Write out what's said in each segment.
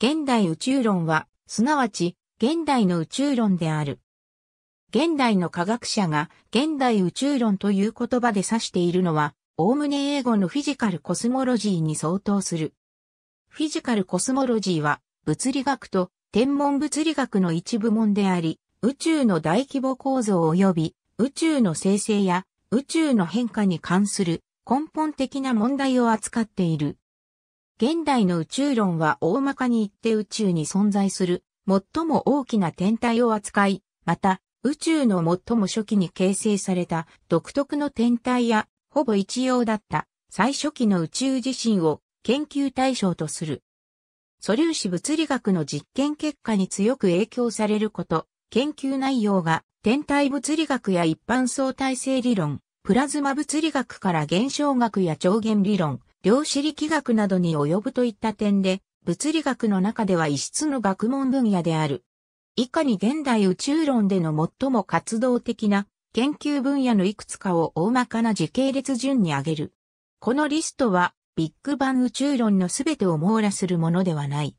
現代宇宙論は、すなわち、現代の宇宙論である。現代の科学者が現代宇宙論という言葉で指しているのは、おおむね英語のフィジカルコスモロジーに相当する。フィジカルコスモロジーは、物理学と天文物理学の一部門であり、宇宙の大規模構造及び宇宙の生成や宇宙の変化に関する根本的な問題を扱っている。現代の宇宙論は大まかに言って宇宙に存在する最も大きな天体を扱い、また宇宙の最も初期に形成された独特の天体やほぼ一様だった最初期の宇宙自身を研究対象とする。素粒子物理学の実験結果に強く影響されること、研究内容が天体物理学や一般相対性理論、プラズマ物理学から現象学や超弦理論、量子力学などに及ぶといった点で、物理学の中では異質の学問分野である。以下に現代宇宙論での最も活動的な研究分野のいくつかを大まかな時系列順に挙げる。このリストはビッグバン宇宙論の全てを網羅するものではない。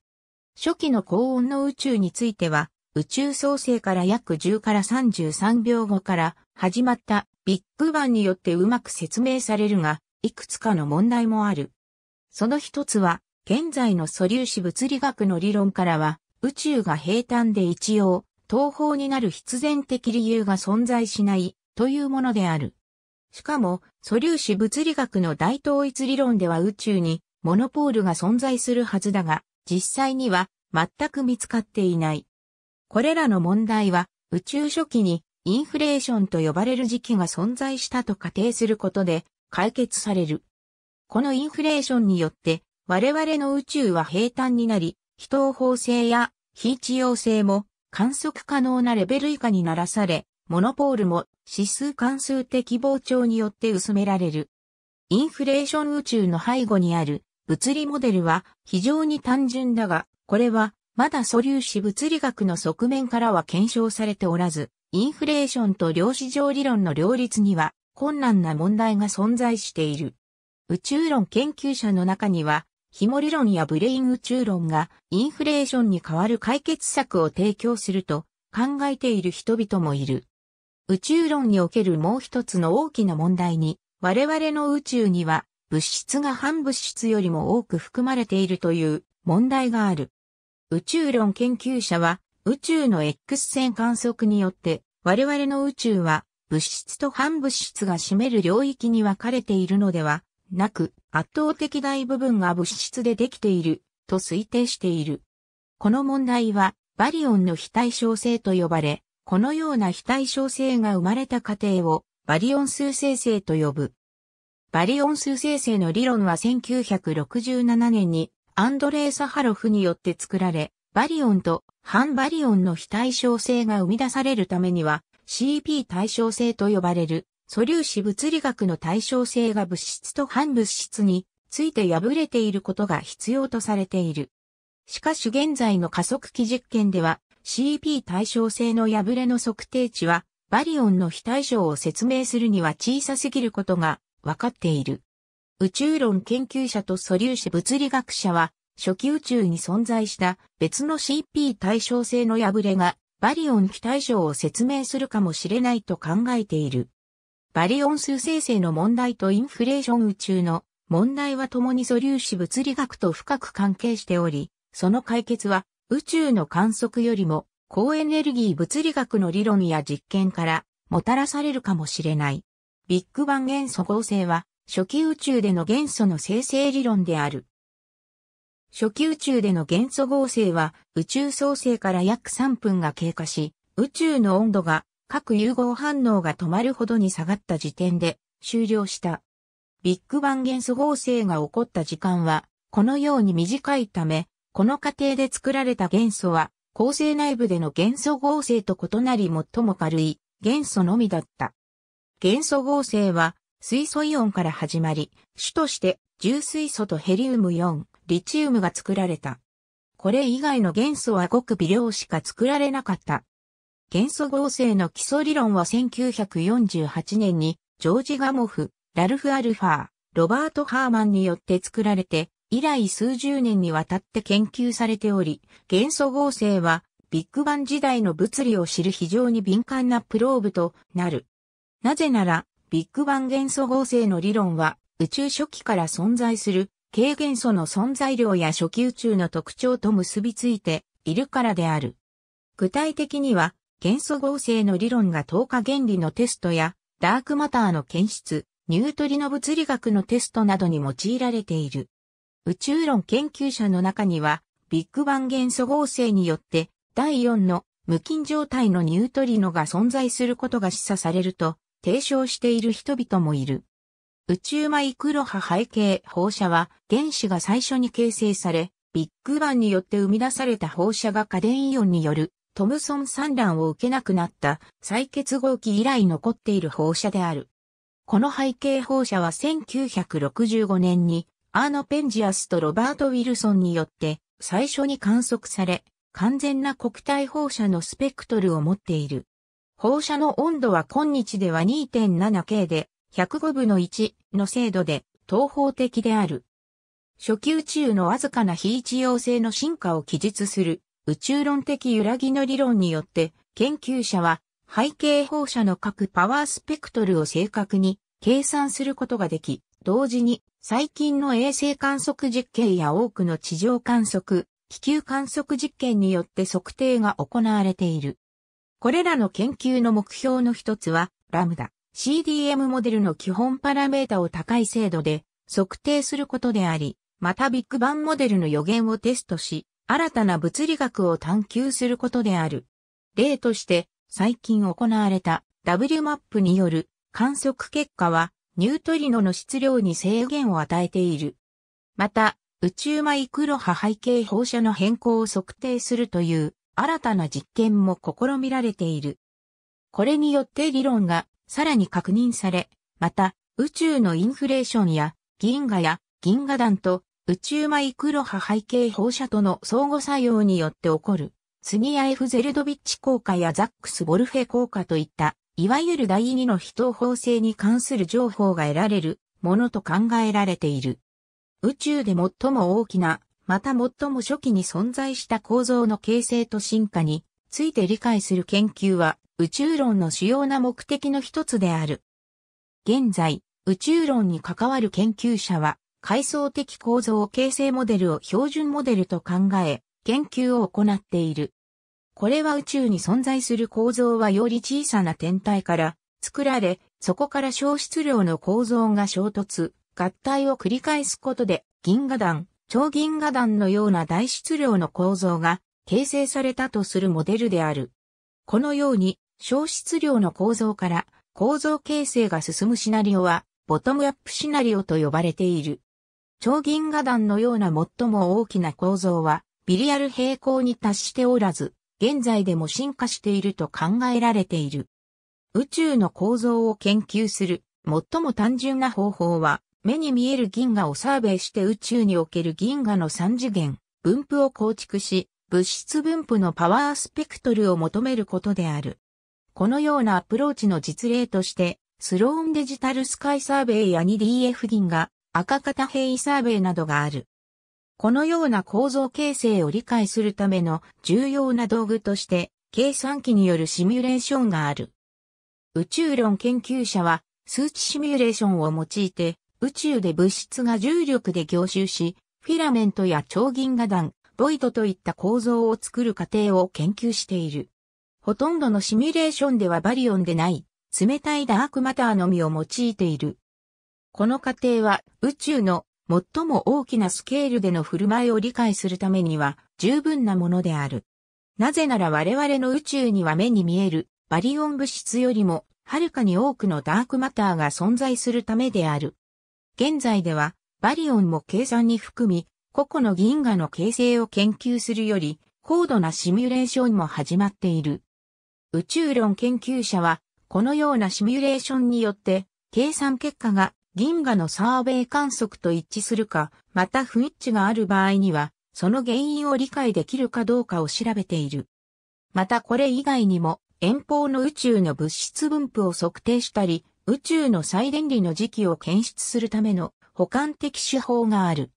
初期の高温の宇宙については、宇宙創生から約10から33秒後から始まったビッグバンによってうまく説明されるが、いくつかの問題もある。その一つは、現在の素粒子物理学の理論からは、宇宙が平坦で一応、東方になる必然的理由が存在しないというものである。しかも、素粒子物理学の大統一理論では宇宙にモノポールが存在するはずだが、実際には全く見つかっていない。これらの問題は、宇宙初期にインフレーションと呼ばれる時期が存在したと仮定することで解決される。このインフレーションによって、我々の宇宙は平坦になり、非等法性や非地応性も観測可能なレベル以下にならされ、モノポールも指数関数的膨張によって薄められる。インフレーション宇宙の背後にある物理モデルは非常に単純だが、これはまだ素粒子物理学の側面からは検証されておらず、インフレーションと量子上理論の両立には困難な問題が存在している。宇宙論研究者の中には、モ理論やブレイン宇宙論がインフレーションに代わる解決策を提供すると考えている人々もいる。宇宙論におけるもう一つの大きな問題に、我々の宇宙には物質が反物質よりも多く含まれているという問題がある。宇宙論研究者は宇宙の X 線観測によって我々の宇宙は物質と反物質が占める領域に分かれているのではなく、圧倒的大部分が物質でできていると推定している。この問題は、バリオンの非対称性と呼ばれ、このような非対称性が生まれた過程をバリオン数生成と呼ぶ。バリオン数生成の理論は1967年にアンドレイ・サハロフによって作られ、バリオンと反バリオンの非対称性が生み出されるためには、CP 対称性と呼ばれる素粒子物理学の対称性が物質と反物質について破れていることが必要とされている。しかし現在の加速器実験では CP 対称性の破れの測定値はバリオンの非対称を説明するには小さすぎることが分かっている。宇宙論研究者と素粒子物理学者は初期宇宙に存在した別の CP 対称性の破れがバリオン期対象を説明するかもしれないと考えている。バリオン数生成の問題とインフレーション宇宙の問題は共に素粒子物理学と深く関係しており、その解決は宇宙の観測よりも高エネルギー物理学の理論や実験からもたらされるかもしれない。ビッグバン元素合成は初期宇宙での元素の生成理論である。初期宇宙での元素合成は宇宙創生から約3分が経過し、宇宙の温度が各融合反応が止まるほどに下がった時点で終了した。ビッグバン元素合成が起こった時間はこのように短いため、この過程で作られた元素は構成内部での元素合成と異なり最も軽い元素のみだった。元素合成は水素イオンから始まり、主として重水素とヘリウム4、リチウムが作られた。これ以外の元素はごく微量しか作られなかった。元素合成の基礎理論は1948年にジョージ・ガモフ、ラルフ・アルファー、ロバート・ハーマンによって作られて、以来数十年にわたって研究されており、元素合成はビッグバン時代の物理を知る非常に敏感なプローブとなる。なぜなら、ビッグバン元素合成の理論は宇宙初期から存在する軽元素の存在量や初期宇宙の特徴と結びついているからである。具体的には、元素合成の理論が透過原理のテストや、ダークマターの検出、ニュートリノ物理学のテストなどに用いられている。宇宙論研究者の中には、ビッグバン元素合成によって、第4の無菌状態のニュートリノが存在することが示唆されると、提唱している人々もいる。宇宙マイクロ波背景放射は原子が最初に形成され、ビッグバンによって生み出された放射が家電イオンによるトムソン産卵を受けなくなった再結合期以来残っている放射である。この背景放射は1965年にアーノ・ペンジアスとロバート・ウィルソンによって最初に観測され、完全な国体放射のスペクトルを持っている。放射の温度は今日では 2.7K で、105分の1の精度で東方的である。初級宇宙のわずかな非一様性の進化を記述する宇宙論的揺らぎの理論によって研究者は背景放射の各パワースペクトルを正確に計算することができ、同時に最近の衛星観測実験や多くの地上観測、気球観測実験によって測定が行われている。これらの研究の目標の一つは、ラムダ。CDM モデルの基本パラメータを高い精度で測定することであり、またビッグバンモデルの予言をテストし、新たな物理学を探求することである。例として、最近行われた W マップによる観測結果は、ニュートリノの質量に制限を与えている。また、宇宙マイクロ波背景放射の変更を測定するという新たな実験も試みられている。これによって理論がさらに確認され、また、宇宙のインフレーションや、銀河や銀河団と宇宙マイクロ波背景放射との相互作用によって起こる、スニア F ゼルドビッチ効果やザックス・ボルフェ効果といった、いわゆる第二の非等方性に関する情報が得られるものと考えられている。宇宙で最も大きな、また最も初期に存在した構造の形成と進化について理解する研究は、宇宙論の主要な目的の一つである。現在、宇宙論に関わる研究者は、階層的構造形成モデルを標準モデルと考え、研究を行っている。これは宇宙に存在する構造はより小さな天体から作られ、そこから消失量の構造が衝突、合体を繰り返すことで、銀河団、超銀河団のような大質量の構造が形成されたとするモデルである。このように消失量の構造から構造形成が進むシナリオは、ボトムアップシナリオと呼ばれている。超銀河団のような最も大きな構造は、ビリアル平行に達しておらず、現在でも進化していると考えられている。宇宙の構造を研究する最も単純な方法は、目に見える銀河をサーベイして宇宙における銀河の三次元、分布を構築し、物質分布のパワースペクトルを求めることである。このようなアプローチの実例として、スローンデジタルスカイサーベイや 2DF 銀河、赤型変異サーベイなどがある。このような構造形成を理解するための重要な道具として、計算機によるシミュレーションがある。宇宙論研究者は、数値シミュレーションを用いて、宇宙で物質が重力で凝集し、フィラメントや超銀河団、ボイドといった構造を作る過程を研究している。ほとんどのシミュレーションではバリオンでない、冷たいダークマターのみを用いている。この過程は宇宙の最も大きなスケールでの振る舞いを理解するためには十分なものである。なぜなら我々の宇宙には目に見えるバリオン物質よりもはるかに多くのダークマターが存在するためである。現在ではバリオンも計算に含み、個々の銀河の形成を研究するより高度なシミュレーションも始まっている。宇宙論研究者は、このようなシミュレーションによって、計算結果が銀河のサーベイ観測と一致するか、また不一致がある場合には、その原因を理解できるかどうかを調べている。またこれ以外にも、遠方の宇宙の物質分布を測定したり、宇宙の再電離の時期を検出するための補完的手法がある。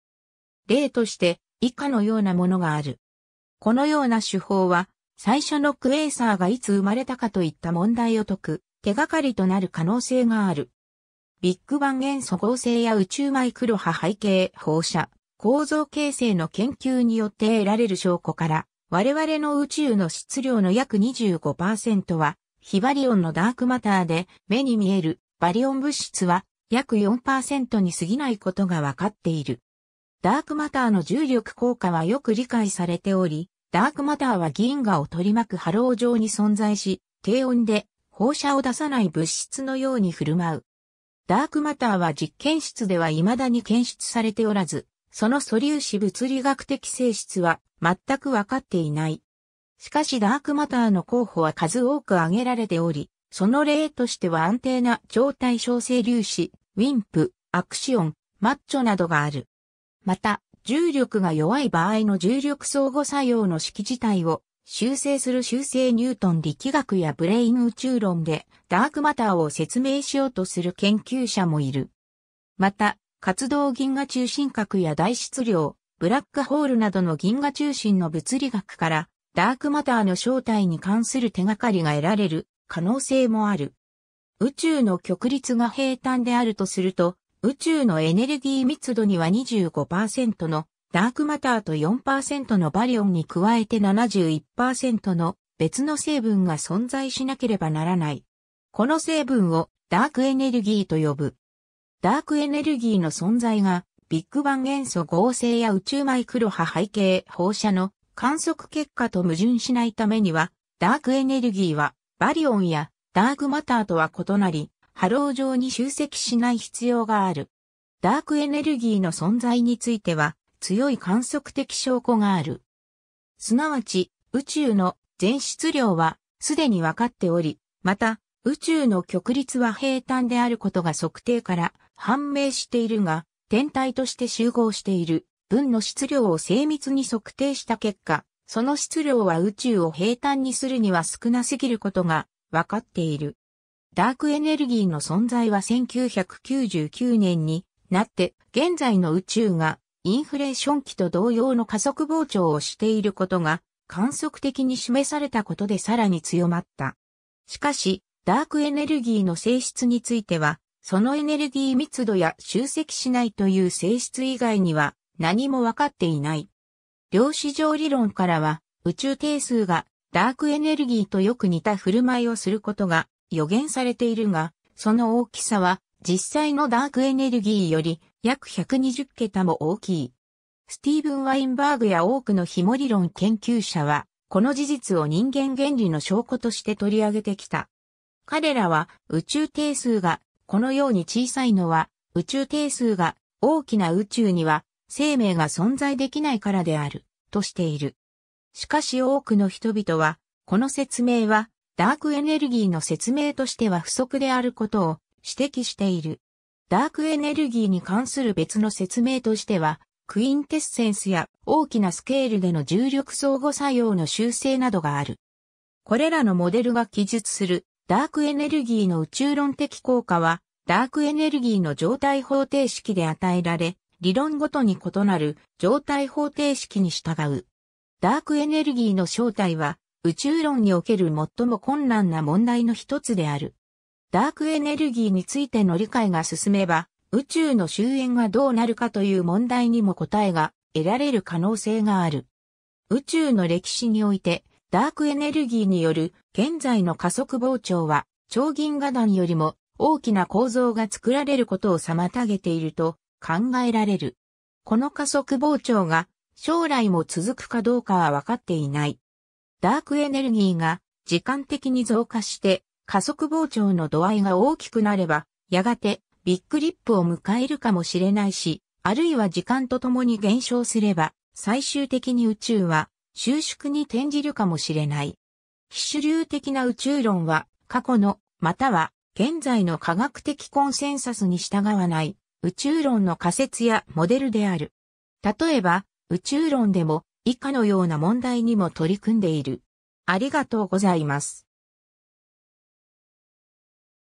例として、以下のようなものがある。このような手法は、最初のクエーサーがいつ生まれたかといった問題を解く手がかりとなる可能性がある。ビッグバン元素合成や宇宙マイクロ波背景放射、構造形成の研究によって得られる証拠から、我々の宇宙の質量の約25%は、ヒバリオンのダークマターで、目に見えるバリオン物質は約4%に過ぎないことがわかっている。ダークマターの重力効果はよく理解されており、ダークマターは銀河を取り巻く波浪状に存在し、低温で放射を出さない物質のように振る舞う。ダークマターは実験室では未だに検出されておらず、その素粒子物理学的性質は全くわかっていない。しかしダークマターの候補は数多く挙げられており、その例としては安定な超対小性粒子、ウィンプ、アクシオン、マッチョなどがある。また、重力が弱い場合の重力相互作用の式自体を修正する修正ニュートン力学やブレイン宇宙論でダークマターを説明しようとする研究者もいる。また、活動銀河中心核や大質量、ブラックホールなどの銀河中心の物理学からダークマターの正体に関する手がかりが得られる可能性もある。宇宙の極率が平坦であるとすると、宇宙のエネルギー密度には25%のダークマターと4%のバリオンに加えて71%の別の成分が存在しなければならない。この成分をダークエネルギーと呼ぶ。ダークエネルギーの存在がビッグバン元素合成や宇宙マイクロ波背景放射の観測結果と矛盾しないためには、ダークエネルギーはバリオンやダークマターとは異なり、ハロー上に集積しない必要がある。ダークエネルギーの存在については強い観測的証拠がある。すなわち宇宙の全質量はすでに分かっており、また宇宙の極率は平坦であることが測定から判明しているが、天体として集合している分の質量を精密に測定した結果、その質量は宇宙を平坦にするには少なすぎることが分かっている。ダークエネルギーの存在は1999年になって現在の宇宙がインフレーション期と同様の加速膨張をしていることが観測的に示されたことでさらに強まった。しかし、ダークエネルギーの性質については、そのエネルギー密度や集積しないという性質以外には何もわかっていない。量子上理論からは宇宙定数がダークエネルギーとよく似た振る舞いをすることが予言されているが、その大きさは実際のダークエネルギーより約120桁も大きい。スティーブン・ワインバーグや多くのヒモ理論研究者は、この事実を人間原理の証拠として取り上げてきた。彼らは宇宙定数がこのように小さいのは宇宙定数が大きな宇宙には生命が存在できないからであるとしている。しかし多くの人々はこの説明はダークエネルギーの説明としては不足であることを指摘している。ダークエネルギーに関する別の説明としては、クインテッセンスや大きなスケールでの重力相互作用の修正などがある。これらのモデルが記述するダークエネルギーの宇宙論的効果は、ダークエネルギーの状態方程式で与えられ、理論ごとに異なる状態方程式に従う。ダークエネルギーの正体は宇宙論における最も困難な問題の一つである。ダークエネルギーについての理解が進めば、宇宙の終焉がどうなるかという問題にも答えが得られる可能性がある。宇宙の歴史において、ダークエネルギーによる現在の加速膨張は、超銀河団よりも大きな構造が作られることを妨げていると考えられる。この加速膨張が将来も続くかどうかは分かっていない。ダークエネルギーが時間的に増加して加速膨張の度合いが大きくなれば、やがてビッグリップを迎えるかもしれないし、あるいは時間とともに減少すれば、最終的に宇宙は収縮に転じるかもしれない。非主流的な宇宙論は、過去の、または現在の科学的コンセンサスに従わない宇宙論の仮説やモデルである。例えば、宇宙論でも以下のような問題にも取り組んでいる。ありがとうございます。